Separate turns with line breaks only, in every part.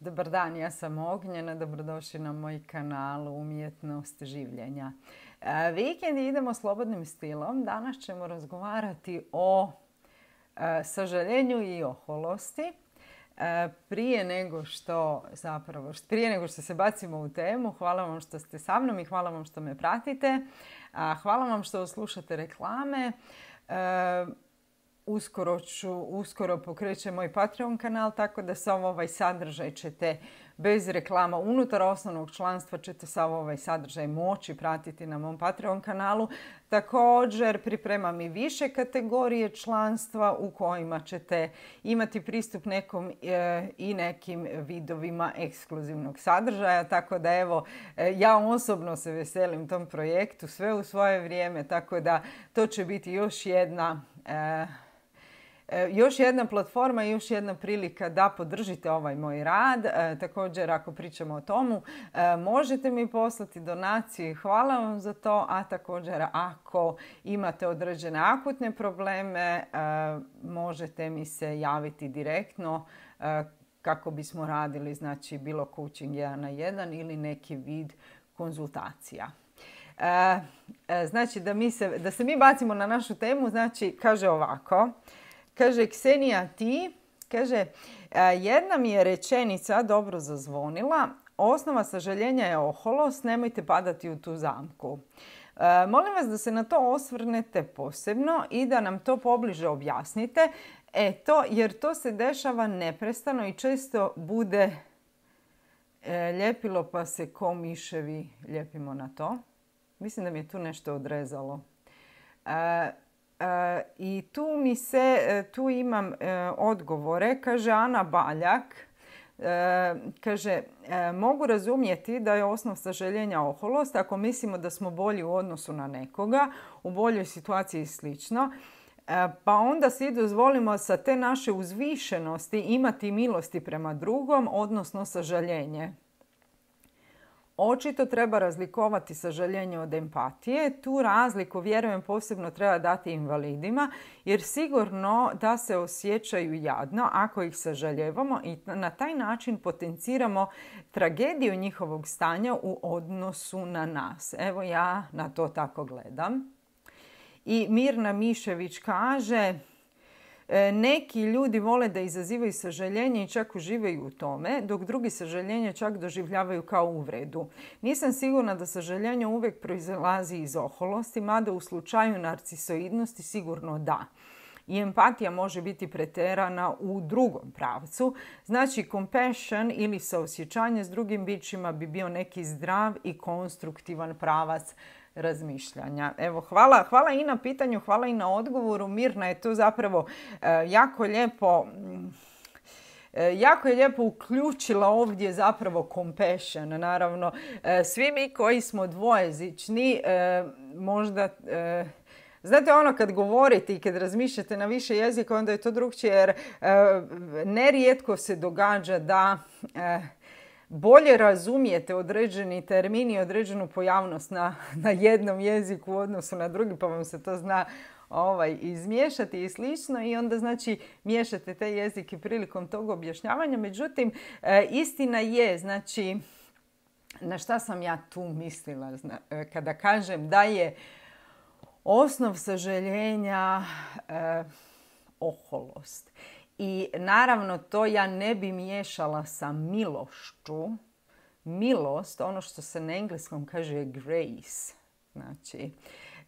Dobar dan, ja sam Ognjena, dobrodošli na moj kanal Umjetnost življenja. E, vikend idemo slobodnim stilom. Danas ćemo razgovarati o e, sažaljenju i oholosti. E, prije nego što zapravo, prije nego što se bacimo u temu, hvala vam što ste sa mnom i hvala vam što me pratite. hvala vam što slušate reklame uskoro, ću, uskoro pokreće moj Patreon kanal, tako da samo ovaj sadržaj ćete bez reklama unutar osnovnog članstva ćete sav ovaj sadržaj moći pratiti na mom Patreon kanalu. Također pripremam i više kategorije članstva u kojima ćete imati pristup nekom e, i nekim vidovima ekskluzivnog sadržaja. Tako da evo, e, ja osobno se veselim tom projektu, sve u svoje vrijeme, tako da to će biti još jedna e, E, još jedna platforma i još jedna prilika da podržite ovaj moj rad. E, također, ako pričamo o tomu, e, možete mi poslati donacije. Hvala vam za to. A također, ako imate određene akutne probleme, možete mi se javiti direktno kako bismo radili znači, bilo coaching jedan na jedan ili neki vid konzultacija. Znači, da, mi se, da se mi bacimo na našu temu, znači, kaže ovako. Kaže, Ksenija, ti? Kaže, jedna mi je rečenica dobro zazvonila. Osnova sažaljenja je oholost, nemojte padati u tu zamku. E, molim vas da se na to osvrnete posebno i da nam to pobliže objasnite. Eto, jer to se dešava neprestano i često bude e, ljepilo pa se ko miševi ljepimo na to. Mislim da mi je tu nešto odrezalo. E, Eh, I tu mi se, eh, tu imam eh, odgovore, kaže Ana Baljak, kaže, mogu razumjeti da je osnov saželjenja oholost ako mislimo da smo bolji u odnosu na nekoga, u boljoj situaciji i slično. pa onda si dozvolimo sa te naše uzvišenosti imati milosti prema drugom, odnosno sažaljenje. Očito treba razlikovati sažaljenje od empatije. Tu razliku, vjerujem, posebno treba dati invalidima, jer sigurno da se osjećaju jadno ako ih sažaljevamo i na taj način potenciramo tragediju njihovog stanja u odnosu na nas. Evo ja na to tako gledam. I Mirna Mišević kaže, E, neki ljudi vole da izazivaju sažaljenje i čak uživaju u tome, dok drugi sažaljenje čak doživljavaju kao uvredu. Nisam sigurna da sažaljenje uvijek proizlazi iz oholosti, mada u slučaju narcisoidnosti sigurno da i empatija može biti preterana u drugom pravcu. Znači, compassion ili saosjećanje s drugim bićima bi bio neki zdrav i konstruktivan pravac razmišljanja. Evo, hvala, hvala i na pitanju, hvala i na odgovoru. Mirna je to zapravo e, jako lijepo mm, e, jako je lijepo uključila ovdje zapravo compassion. Naravno, e, svi mi koji smo dvojezični, možda Znate ono kad govorite i kad razmišljate na više jezika onda je to drugčije jer eh, nerijetko se događa da eh, bolje razumijete određeni termin i određenu pojavnost na, jednom jeziku u odnosu na drugi pa vam se to zna ovaj, izmiješati i slično i onda znači miješate te jezike prilikom tog objašnjavanja. Međutim, eh, istina je znači na šta sam ja tu mislila kada kažem da je osnov saželjenja e, oholost. I naravno to ja ne bi miješala sa milošću. Milost, ono što se na engleskom kaže grace. Znači,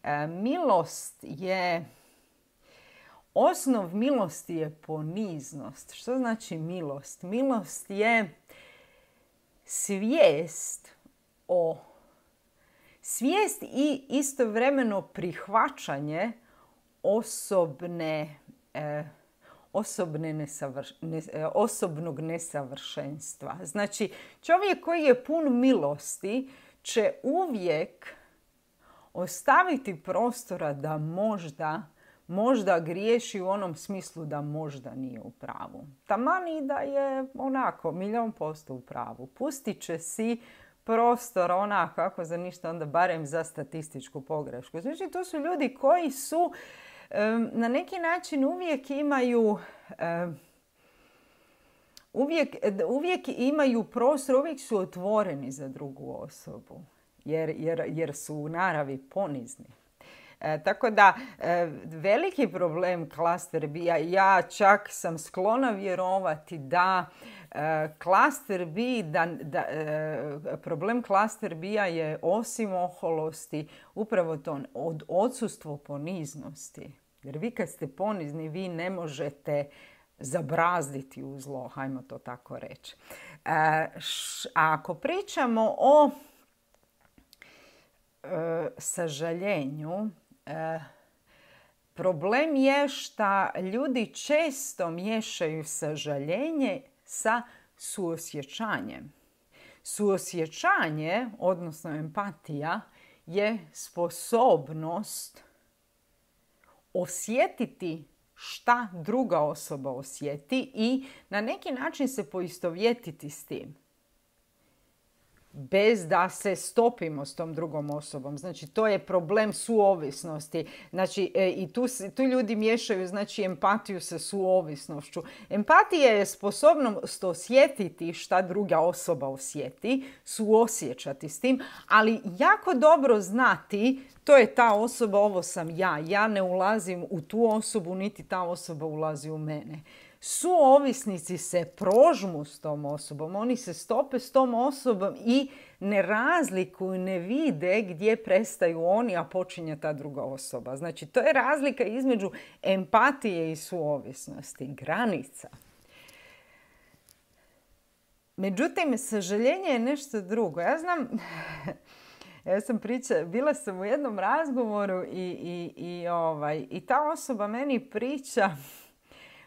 e, milost je... Osnov milosti je poniznost. Što znači milost? Milost je svijest o Svijest i istovremeno prihvaćanje osobne, e, osobne nesavrš, e, osobnog nesavršenstva. Znači, čovjek koji je pun milosti će uvijek ostaviti prostora da možda možda griješi u onom smislu da možda nije u pravu. Taman da je onako milijon posto u pravu. Pustit će si prostor, onako, kako za ništa, onda barem za statističku pogrešku. Znači, to su ljudi koji su na neki način uvijek imaju... uvijek, uvijek imaju prostor, uvijek su otvoreni za drugu osobu. Jer, jer, jer su u naravi ponizni. E, tako da, e, veliki problem klaster bija. Ja čak sam sklona vjerovati da E, klaster B, da, da, e, problem klaster b je osim oholosti upravo to od, odsustvo poniznosti. Jer vi kad ste ponizni, vi ne možete zabrazditi u zlo, hajmo to tako reći. E, a ako pričamo o e, sažaljenju, problem je što ljudi često miješaju sažaljenje sa suosjećanjem. Suosjećanje, odnosno empatija, je sposobnost osjetiti šta druga osoba osjeti i na neki način se poistovjetiti s tim bez da se stopimo s tom drugom osobom. Znači, to je problem suovisnosti. Znači, e, i tu, tu ljudi miješaju znači, empatiju sa suovisnošću. Empatija je sposobnost osjetiti šta druga osoba osjeti, suosjećati s tim, ali jako dobro znati to je ta osoba, ovo sam ja. Ja ne ulazim u tu osobu, niti ta osoba ulazi u mene. Suovisnici se prožmu s tom osobom, oni se stope s tom osobom i ne razlikuju, ne vide gdje prestaju oni, a počinje ta druga osoba. Znači, to je razlika između empatije i suovisnosti, granica. Međutim, sažaljenje je nešto drugo. Ja znam, ja sam priča, bila sam u jednom razgovoru i, i, i, ovaj, i ta osoba meni priča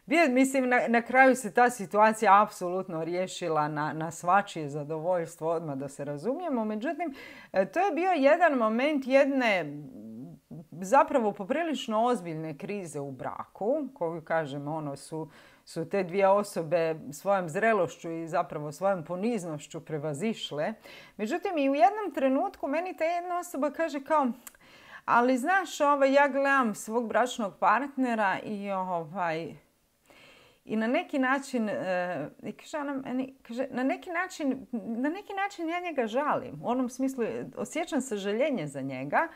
Mislim, na, na kraju se ta situacija apsolutno riješila na, na svačije zadovoljstvo, odmah da se razumijemo. Međutim, e, to je bio jedan moment jedne zapravo poprilično ozbiljne krize u braku, koju kažem, ono su su te dvije osobe svojom zrelošću i zapravo svojom poniznošću prevazišle. Međutim, i u jednom trenutku meni ta jedna osoba kaže kao ali znaš, ovaj, ja gledam svog bračnog partnera i ovaj, i na neki način, e, kaže kaže, na neki način, na neki način ja njega žalim. U onom smislu, osjećam sažaljenje za njega,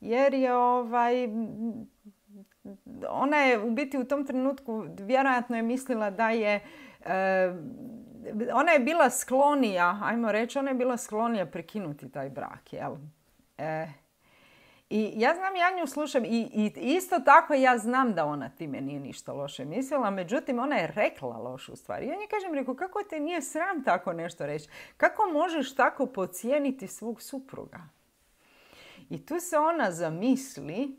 jer je ovaj, ona je u biti u tom trenutku vjerojatno je mislila da je e, ona je bila sklonija, ajmo reći, ona je bila sklonija prekinuti taj brak, jel? E, i ja znam, ja nju slušam i, i isto tako ja znam da ona time nije ništa loše mislila, međutim ona je rekla lošu stvar. Ja nje kažem, reko, kako te nije sram tako nešto reći? Kako možeš tako pocijeniti svog supruga? I tu se ona zamisli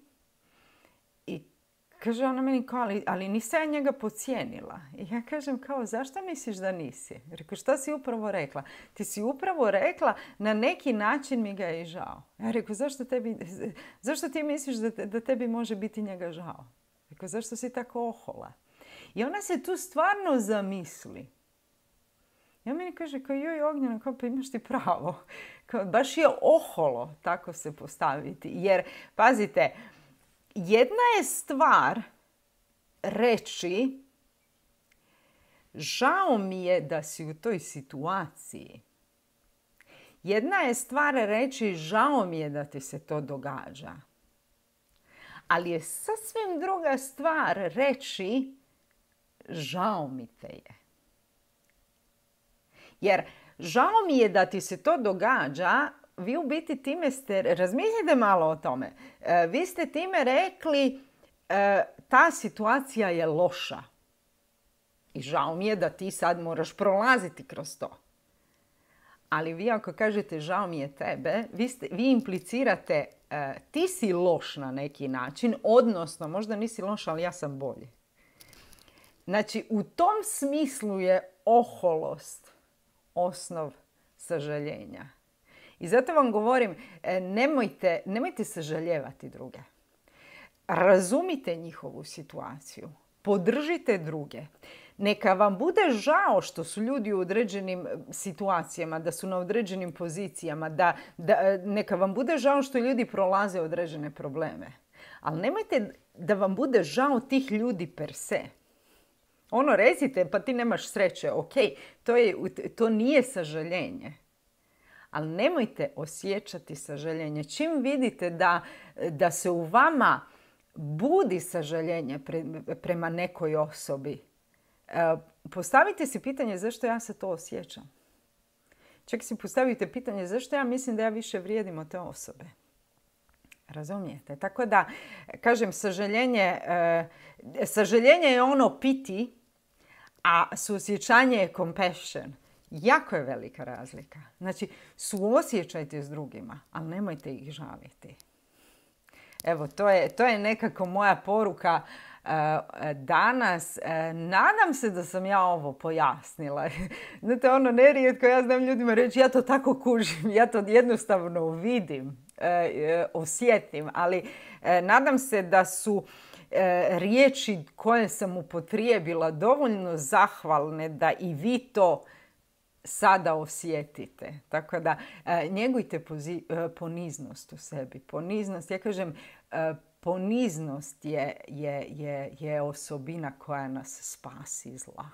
Kaže ona meni kao, ali, ali nisam ja njega pocijenila. I ja kažem kao, zašto misliš da nisi? Rekao, šta si upravo rekla? Ti si upravo rekla, na neki način mi ga je žao. Ja rekao, zašto, tebi, zašto ti misliš da, da tebi može biti njega žao? Rekao, zašto si tako ohola? I ona se tu stvarno zamisli. Ja meni kaže, kao joj ognjeno, kao pa imaš ti pravo. Kao, baš je oholo tako se postaviti. Jer, pazite, jedna je stvar reći žao mi je da si u toj situaciji. Jedna je stvar reći žao mi je da ti se to događa. Ali je sasvim druga stvar reći žao mi te je. Jer žao mi je da ti se to događa vi u biti time ste, razmislite malo o tome, e, vi ste time rekli e, ta situacija je loša. I žao mi je da ti sad moraš prolaziti kroz to. Ali vi ako kažete žao mi je tebe, vi, ste, vi implicirate e, ti si loš na neki način, odnosno možda nisi loš, ali ja sam bolji. Znači, u tom smislu je oholost osnov sažaljenja. I zato vam govorim, e, nemojte, nemojte sažaljevati druge. Razumite njihovu situaciju. Podržite druge. Neka vam bude žao što su ljudi u određenim e, situacijama, da su na određenim pozicijama, da, da e, neka vam bude žao što ljudi prolaze određene probleme. Ali nemojte da vam bude žao tih ljudi per se. Ono, recite, pa ti nemaš sreće, ok, to, je, to nije sažaljenje ali nemojte osjećati saželjenje. Čim vidite da, da se u vama budi sažaljenje prema nekoj osobi, e, postavite si pitanje zašto ja se to osjećam. Čak si postavite pitanje zašto ja mislim da ja više vrijedim od te osobe. Razumijete? Tako da, kažem, sažaljenje, e, sažaljenje je ono piti, a suosjećanje je compassion. Jako je velika razlika. Znači, suosjećajte s drugima, ali nemojte ih žaliti. Evo, to je, to je nekako moja poruka e, danas. E, nadam se da sam ja ovo pojasnila. Znate, ono, nerijetko ja znam ljudima reći, ja to tako kužim, ja to jednostavno vidim, e, osjetim, ali nadam se da su riječi koje sam upotrijebila dovoljno zahvalne da i vi to sada osjetite. Tako da e, njegujte e, poniznost u sebi. Poniznost, ja kažem, e, poniznost je, je, je, je osobina koja nas spasi zla.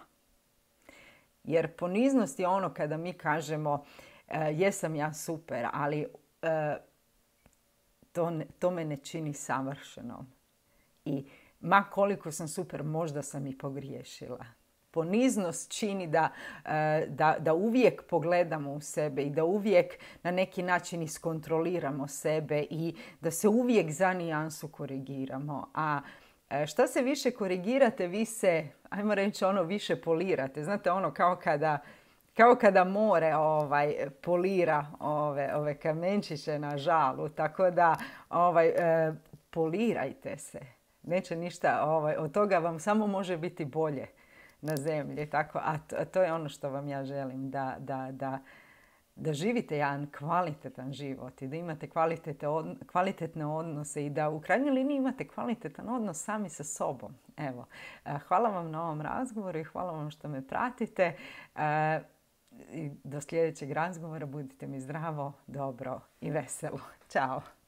Jer poniznost je ono kada mi kažemo jesam ja super, ali to, to me ne čini savršenom. I ma koliko sam super, možda sam i pogriješila poniznost čini da, e, da, da uvijek pogledamo u sebe i da uvijek na neki način iskontroliramo sebe i da se uvijek za nijansu korigiramo. A e, šta se više korigirate, vi se, ajmo reći, ono više polirate. Znate, ono kao kada kao kada more ovaj polira ove, ove kamenčiće na žalu. Tako da ovaj, e, polirajte se. Neće ništa, ovaj, od toga vam samo može biti bolje na zemlji. Tako, a to, to je ono što vam ja želim, da, da, da, da živite jedan kvalitetan život i da imate kvalitetne odnose i da u krajnjoj liniji imate kvalitetan odnos sami sa sobom. Evo, e, hvala vam na ovom razgovoru i hvala vam što me pratite. E, do sljedećeg razgovora budite mi zdravo, dobro i veselo. Ćao!